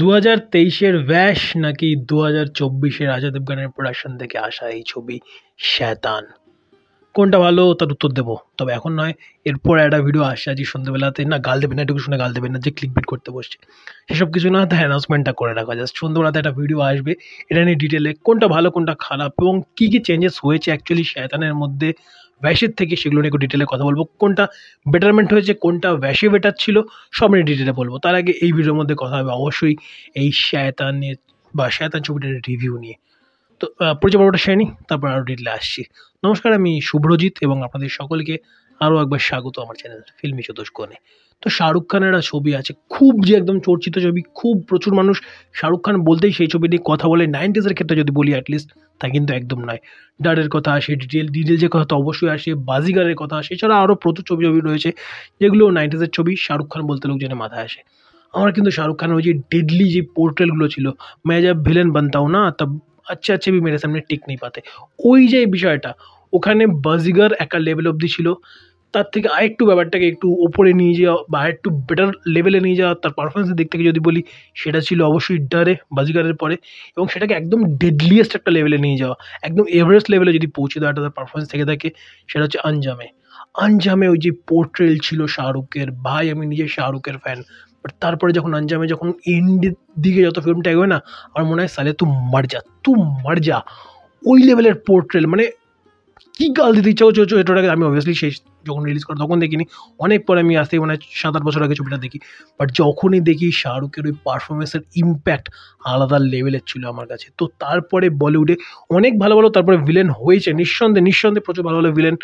দু হাজার তেইশের ব্যাস নাকি দু হাজার চব্বিশের আজা দেবগানের প্রোডাকশন থেকে আসা এই ছবি শয়তান কোনটা ভালো তার উত্তর দেবো তবে এখন নয় এরপর একটা ভিডিও আসছে আজকে সন্ধ্যেবেলাতে না গাল দেবেন না এটুকু শুনে গাল দেবেন না যে ক্লিক বিট করতে বসছে সেসব কিছু না তাই অ্যানাউন্সমেন্টটা করে রাখা জাস্ট সন্ধেবেলাতে একটা ভিডিও আসবে এটা নিয়ে ডিটেলে কোনটা ভালো কোনটা খারাপ এবং কী কী চেঞ্জেস হয়েছে অ্যাকচুয়ালি শয়তানের মধ্যে ভ্যাসের থেকে সেগুলো নিয়ে একটু ডিটেলে কথা বলবো কোনটা বেটারমেন্ট হয়েছে কোনটা ভ্যাসে বেটার ছিল সব নিয়ে ডিটেলে বলবো তার আগে এই ভিডিওর মধ্যে কথা হবে অবশ্যই এই শ্যাতানের বা শয়তান ছবিটার রিভিউ নিয়ে তো পরিচয় পর্বটা সেরে তারপর আরও ডিটেলে আসছি নমস্কার আমি শুভ্রজিৎ এবং আপনাদের সকলকে আরও একবার স্বাগত আমার চ্যানেল ফিল্মি চতুষ্কোণে তো শাহরুখ খানের একটা ছবি আছে খুব যে একদম চর্চিত ছবি খুব প্রচুর মানুষ শাহরুখ খান বলতেই সেই ছবি নিয়ে কথা বলে নাইনটিজের ক্ষেত্রে যদি বলি অ্যাটলিস্ট তা কিন্তু একদম নয় ডারের কথা আসে ডিটেল যে কথা তো অবশ্যই আসে বাজিগারের কথা আসে এছাড়া আরও প্রচুর ছবি ছবি রয়েছে যেগুলো নাইনটিজের ছবি শাহরুখ খান বলতে লোকজনের মাথায় আসে আমার কিন্তু শাহরুখ খানের ওই যে ডেডলি যে পোর্টালগুলো ছিল मैं যা ভিলেন बनता না তা আচ্ছা আচ্ছা भी সামনে सामने टिक नहीं ওই যে বিষয়টা ওখানে বাজিগার একটা লেভেল অবধি ছিল তার থেকে আরেকটু ব্যাপারটাকে একটু ওপরে নিয়ে যাওয়া বা আরেকটু বেটার লেভেলে নিয়ে যাওয়া তার পারফরমেন্সের দিক থেকে যদি বলি সেটা ছিল অবশ্যই ডারে বাজিগারের পরে এবং সেটাকে একদম ডেডলিয়েস্ট একটা লেভেলে নিয়ে যাওয়া একদম এভারেস্ট লেভেলে যদি পৌঁছে দেওয়াটা তার পারফরমেন্স থেকে থাকে সেটা হচ্ছে আঞ্জামে আঞ্জামে ওই যে পোর্ট্রেল ছিল শাহরুখের ভাই আমি নিজে শাহরুখের ফ্যান বাট তারপরে যখন আঞ্জামে যখন এন্ডের দিকে যত ফিল্মটা এগোয় না আমার মনে হয় সালে তু যা তু যা ওই লেভেলের পোর্ট্রেল মানে কী গাল দিতে ইচ্ছা হচ্ছে এটাকে আমি অবভিয়াসলি সেই যখন রিলিজ করে তখন দেখিনি অনেক পরে আমি আসতে মানে সাত আট বছর আগে ছবিটা দেখি বাট যখনই দেখি শাহরুখের ওই পারফরমেন্সের ইম্প্যাক্ট আলাদা লেভেলের ছিল আমার কাছে তো তারপরে বলিউডে অনেক ভালো ভালো তারপরে ভিলেন হয়েছে নিঃসন্দেহে নিঃসন্দেহে প্রচুর ভালো ভালো ভিলেন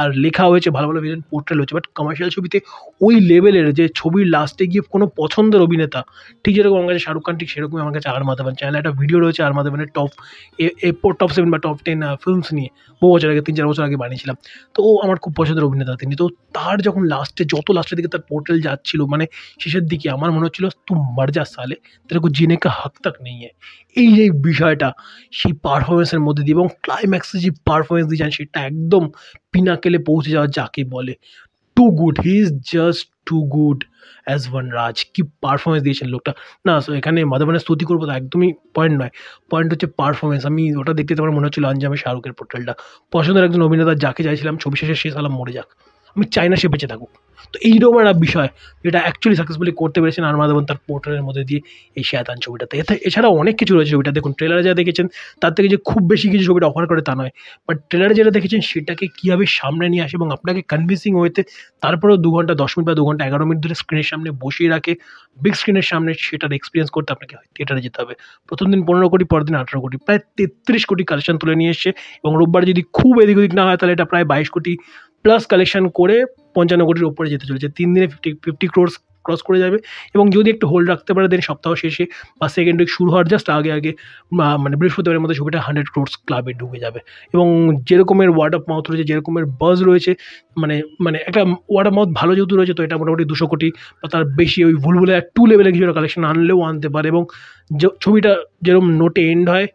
আর লেখা হয়েছে ভালো ভালো ভিলেন পোর্ট্রেল হয়েছে বাট কমার্শিয়াল ছবিতে ওই লেভেলের যে ছবির লাস্টে গিয়ে কোনো পছন্দের অভিনেতা ঠিক যেরকম আমার কাছে শাহরুখ খান ঠিক সেরকমই আমার কাছে আর মাধবন চ্যানেল একটা ভিডিও রয়েছে আর মাধবনের টপ এরপর টপ সেভেন বা টপ টেন ফিল্মস নিয়ে বহু বছর আগে তিন চার বছর আগে বানিয়েছিলাম তো ও আমার খুব পছন্দের অভিনেতা কিন্তু তো তার যখন লাস্টে যত লাস্টের দিকে তার পোর্টাল যাচ্ছে ছিল মানে শেষের দিকে আমার মনে হচ্ছিল তুম মার যা সালে तेरे को जीने का हक तक नहीं है এই বিষয়টা শি পারফরম্যান্সের মধ্যে দিই এবং ক্লাইম্যাক্সে যে পারফরম্যান্স দিছেন সেটা একদম pinnacle-এ পৌঁছে যাওয়া যাকে বলে too good he is just too good as one Raj কি পারফরমেন্স দিয়েছেন লোকটা না সো এখানে মাধবনের মানে স্তুতি করবো তো একদমই পয়েন্ট নয় পয়েন্ট হচ্ছে পারফরমেন্স আমি ওটা দেখতে আমার মনে হচ্ছিল আঞ্জামে শাহরুখের পোর্টালটা পছন্দের একজন অভিনেতা যাকে চাইছিলাম ছবি শেষে শেষ সালাম মরে যাক আমি চাই না সে বেঁচে থাকুক তো এইরকম একটা বিষয় যেটা অ্যাকচুয়ালি সাকসেসফুলি করতে পেরেছেন আর মাধবন তার পোর্টালের মধ্যে দিয়ে এই শেয়াতান ছবিটাতে এছাড়াও অনেক কিছু রয়েছে ছবিটা দেখুন ট্রেলারে যা দেখেছেন তার থেকে যে খুব বেশি কিছু ছবিটা অফার করে তা নয় বাট ট্রেলারে যেটা দেখেছেন সেটাকে কীভাবে সামনে নিয়ে আসে এবং আপনাকে কনভিন্সিং হয়েতে তারপরেও দু ঘন্টা দশ মিনিট বা দু ঘন্টা এগারো মিনিট ধরে স্ক্রিনের সামনে বসিয়ে রাখে বিগ স্ক্রিনের সামনে সেটার এক্সপিরিয়েন্স করতে আপনাকে থিয়েটারে যেতে হবে প্রথম দিন পনেরো কোটি পরের দিন আঠেরো কোটি প্রায় তেত্রিশ কোটি কালেকশন তুলে নিয়ে এসছে এবং রোববার যদি খুব এদিক ওদিক না হয় তাহলে এটা প্রায় বাইশ কোটি প্লাস কালেকশান করে পঞ্চান্ন কোটির উপরে যেতে চলেছে তিন দিনে ফিফটি ফিফটি ক্রোর্স ক্রস করে যাবে এবং যদি একটু হোল্ড রাখতে পারে দেন সপ্তাহ শেষে বা সেকেন্ড উইক শুরু হওয়ার জাস্ট আগে আগে মানে বৃহস্পতিবারের মধ্যে ছবিটা হান্ড্রেড ক্রোর্স ক্লাবে ঢুকে যাবে এবং যেরকমের ওয়ার্ড অফ মাউথ রয়েছে যেরকমের বাজ রয়েছে মানে মানে একটা ওয়ার্ড অফ মাউথ ভালো যেহেতু রয়েছে তো এটা মোটামুটি দুশো কোটি বা তার বেশি ওই ভুলভুলে টু লেভেলে কিছুটা কালেকশন আনলেও আনতে পারে এবং ছবিটা যেরকম নোটে এন্ড হয়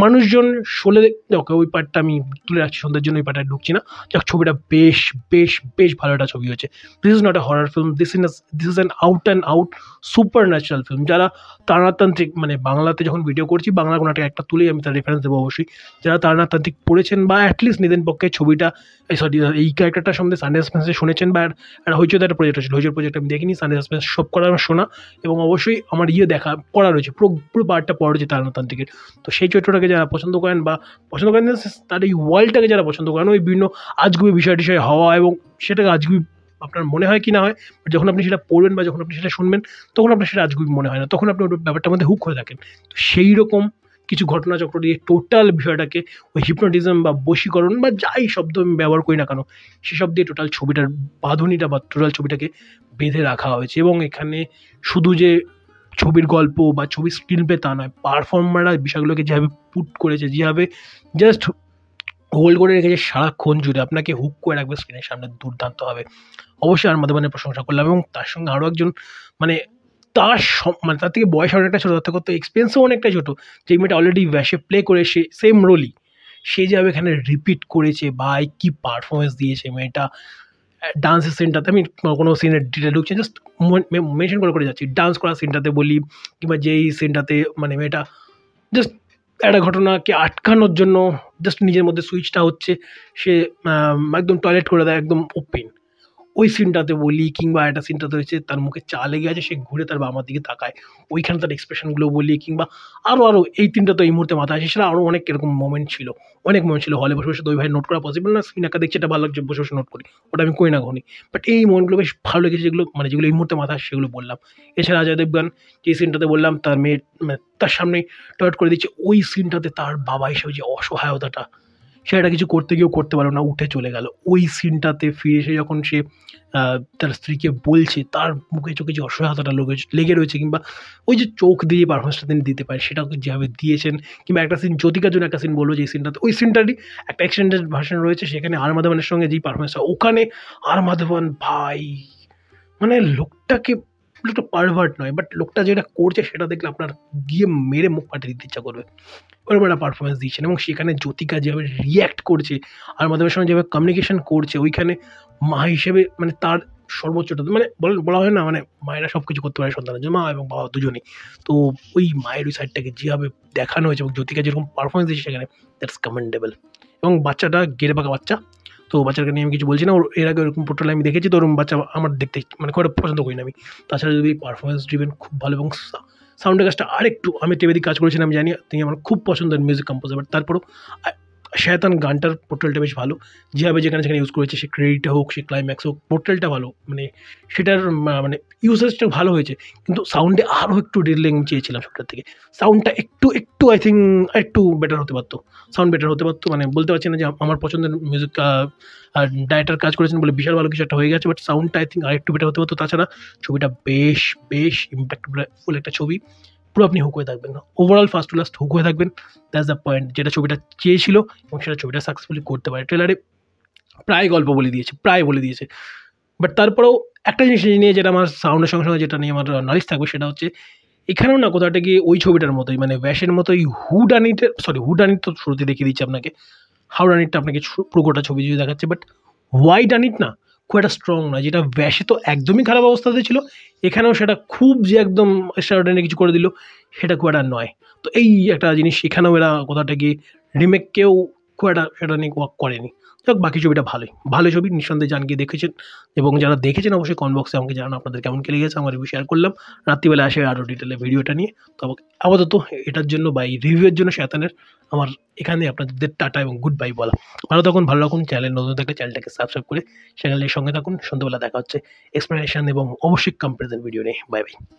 মানুষজন শোলে ওকে ওই পার্টটা আমি তুলে রাখছি সন্ধ্যার জন্য ওই পার্টটা ঢুকছি না যাক ছবিটা বেশ বেশ বেশ ভালো একটা ছবি হয়েছে this is not a horror film this in this is an out and out supernatural film যারা তারাতান্ত্রিক মানে বাংলাতে যখন ভিডিও করছি বাংলা কোনো একটা একটা তুলেই আমি তার রেফারেন্স দেবো অবশ্যই যারা তারাতান্ত্রিক পড়েছেন বা অ্যাটলিস্ট নিদেন পক্ষে ছবিটা এই সরি এই ক্যারেক্টারটা সম্বন্ধে সানডে সাসপেন্সে শুনেছেন বা একটা হইচতে একটা প্রজেক্ট আছে হইচের প্রজেক্ট আমি দেখিনি সানডে সাসপেন্স সব করা আমার শোনা এবং অবশ্যই আমার ইয়ে দেখা করা রয়েছে পুরো পুরো পার্টটা পড়া রয়েছে তারাতান্ত্রিকের তো সেই চরিত্রটা সিনেমাকে যারা পছন্দ করেন বা পছন্দ করেন তার এই ওয়ার্ল্ডটাকে যারা পছন্দ করেন ওই বিভিন্ন আজগুবি বিষয় টিষয় হওয়া এবং সেটাকে আজগুবি আপনার মনে হয় কি না হয় যখন আপনি সেটা পড়বেন বা যখন আপনি সেটা শুনবেন তখন আপনার সেটা আজগুবি মনে হয় না তখন আপনি ব্যাপারটার মধ্যে হুক হয়ে থাকেন তো সেই রকম কিছু ঘটনাচক্র দিয়ে টোটাল বিষয়টাকে ওই হিপনোটিজম বা বশীকরণ বা যাই শব্দ আমি ব্যবহার করি না কেন সেসব দিয়ে টোটাল ছবিটার বাঁধনিটা বা টোটাল ছবিটাকে বেঁধে রাখা হয়েছে এবং এখানে শুধু যে ছবির গল্প বা ছবির পে তা নয় পারফর্মাররা বিষয়গুলোকে যেভাবে পুট করেছে যেভাবে জাস্ট হোল্ড করে রেখেছে সারাক্ষণ জুড়ে আপনাকে হুক করে রাখবে স্ক্রিনের সামনে দুর্দান্ত হবে অবশ্যই আর মাধ্যমে প্রশংসা করলাম এবং তার সঙ্গে আরও একজন মানে তার মানে তার থেকে বয়স অনেকটা ছোটো তার থেকে এক্সপেন্সও অনেকটা ছোটো যে মেয়েটা অলরেডি ব্যাসে প্লে করে সে সেম রোলই সে যেভাবে এখানে রিপিট করেছে ভাই কি পারফরমেন্স দিয়েছে মেয়েটা ডান্সের সিনটাতে আমি কোনো সিনের ডিটেল ঢুকছি জাস্ট মেনশন করে করে যাচ্ছি ডান্স করার সিনটাতে বলি কিংবা যেই সিনটাতে মানে মেয়েটা জাস্ট একটা ঘটনাকে আটকানোর জন্য জাস্ট নিজের মধ্যে সুইচটা হচ্ছে সে একদম টয়লেট করে দেয় একদম ওপেন ওই সিনটাতে বলি কিংবা একটা সিনটাতে হয়েছে তার মুখে চা লেগে আছে সে ঘুরে তার বাবার দিকে তাকায় ওইখানে তার এক্সপ্রেশনগুলো বলি কিংবা আরও আরও এই তিনটা তো এই মুহূর্তে মাথায় আসে সেটা আরও অনেক এরকম মোমেন্ট ছিল অনেক মোমেন্ট ছিল হলে বসে বসে ওই ভাই নোট করা পসিবল না একা দেখছে এটা ভালো লাগছে বসে বসে নোট করি ওটা আমি কই না কোনি বাট এই মোমেন্টগুলো বেশ ভালো লেগেছে যেগুলো মানে যেগুলো এই মুহূর্তে মাথায় আসে সেগুলো বললাম এছাড়া অজয় দেবগান যে সিনটাতে বললাম তার মেয়ে মানে তার সামনে টয়লেট করে দিচ্ছে ওই সিনটাতে তার বাবা হিসেবে যে অসহায়তাটা সে একটা কিছু করতে গিয়েও করতে পারলো না উঠে চলে গেল ওই সিনটাতে ফিরে এসে যখন সে তার স্ত্রীকে বলছে তার মুখে চোখে যে অসহায়তাটা লোকে লেগে রয়েছে কিংবা ওই যে চোখ দিয়ে পারফরমেন্সটা তিনি দিতে পারে সেটা যেভাবে দিয়েছেন কিংবা একটা সিন জ্যোতিকার জন্য একটা সিন বলবো যে সিনটাতে ওই সিনটারই একটা এক্সটেন্ডেড ভার্সন রয়েছে সেখানে আর মাধবনের সঙ্গে যেই পারফরমেন্সটা ওখানে আর মাধবন ভাই মানে লোকটাকে লোকটা পারভার্ট নয় বাট লোকটা যেটা করছে সেটা দেখলে আপনার গিয়ে মেরে মুখ ফাটে দিতে ইচ্ছা করবে ওরকম একটা পারফরমেন্স দিচ্ছেন এবং সেখানে জ্যোতিকা যেভাবে রিয়্যাক্ট করছে আর মাধ্যমের সঙ্গে যেভাবে কমিউনিকেশন করছে ওইখানে মা হিসেবে মানে তার সর্বোচ্চটা মানে বলা হয় না মানে মায়েরা সব কিছু করতে পারে সন্তানের জন্য মা এবং বাবা দুজনেই তো ওই মায়ের ওই সাইডটাকে যেভাবে দেখানো হয়েছে এবং জ্যোতিকা যেরকম পারফরমেন্স দিয়েছে সেখানে দ্যাটস কমেন্ডেবল এবং বাচ্চাটা গেড়ে বাঁকা বাচ্চা তো বাচ্চাকে নিয়ে আমি কিছু বলছি না ওর এর আগে ওরকম পোর্টালে আমি দেখেছি তো ওরকম বাচ্চা আমার দেখতে মানে খুব পছন্দ করি না আমি তাছাড়া যদি পারফরমেন্স ড্রিভেন খুব ভালো এবং সাউন্ডের কাজটা আরেকটু আমি টেবিদি কাজ করেছিলাম জানি তিনি আমার খুব পছন্দের মিউজিক কম্পোজার বাট তারপরও শয়তান গানটার পোর্টালটা বেশ ভালো যেভাবে যেখানে সেখানে ইউজ করেছে সে ক্রেডিটটা হোক সে ক্লাইম্যাক্স হোক পোর্টালটা ভালো মানে সেটার মানে ইউসেজটা ভালো হয়েছে কিন্তু সাউন্ডে আরও একটু ডিলিং চেয়েছিলাম সবটার থেকে সাউন্ডটা একটু একটু আই থিঙ্ক একটু বেটার হতে পারতো সাউন্ড বেটার হতে পারতো মানে বলতে পারছি না যে আমার পছন্দের মিউজিক ডায়েটার কাজ করেছেন বলে বিশাল ভালো কিছু একটা হয়ে গেছে বাট সাউন্ডটা আই থিঙ্ক আর একটু বেটার হতে পারতো তাছাড়া ছবিটা বেশ বেশ ইম্প্যাক্টফুল একটা ছবি পুরো আপনি হুক হয়ে থাকবেন না overall first to last hook হয়ে থাকবেন দ্যাটস দ্য পয়েন্ট যেটা ছবিটা চেয়েছিল এবং সেটা ছবিটা সাকসেসফুলি করতে পারে ট্রেলারে প্রায় গল্প বলে দিয়েছে প্রায় বলে দিয়েছে বাট তারপরেও একটা জিনিস নিয়ে যেটা আমার সাউন্ডের সঙ্গে সঙ্গে যেটা নিয়ে আমার নলেজ থাকবে সেটা হচ্ছে এখানেও না কোথাওটা গিয়ে ওই ছবিটার মতোই মানে ব্যাসের মতোই হুডানিটা সরি হুডানিট তো শুরুতে দেখিয়ে দিচ্ছে আপনাকে হাউডানিটটা আপনাকে পুরো গোটা ছবি যদি দেখাচ্ছে বাট হোয়াইট আনিট না খুব একটা স্ট্রং নয় যেটা ব্যাসে তো একদমই খারাপ অবস্থাতে ছিল এখানেও সেটা খুব যে একদম এক্সট্রাঅর্ডিনারি কিছু করে দিল সেটা খুব একটা নয় তো এই একটা জিনিস এখানেও এরা কোথাটা গিয়ে রিমেককেও খুব একটা সেটা নিয়ে ওয়াক করেনি যাক বাকি ছবিটা ভালোই ভালো ছবি নিঃসন্দেহে যান গিয়ে দেখেছেন এবং যারা দেখেছেন অবশ্যই কমেন্ট বক্সে আমাকে জানান আপনাদের কেমন কেলে গেছে আমার রিভিউ শেয়ার করলাম রাত্রিবেলা আসে আরও ডিটেলে ভিডিওটা নিয়ে তো আপাতত এটার জন্য বা এই রিভিউয়ের জন্য শেতানের আমার এখানে আপনাদের টাটা এবং গুড বাই বলা ভালো থাকুন ভালো রাখুন চ্যানেল নতুন থাকলে চ্যানেলটাকে সাবস্ক্রাইব করে চ্যানেলের সঙ্গে থাকুন সন্ধ্যাবেলা দেখা হচ্ছে এক্সপ্লেনেশন এবং অবশ্যই কম্পারিজন ভিডিও নিয়ে বাই বাই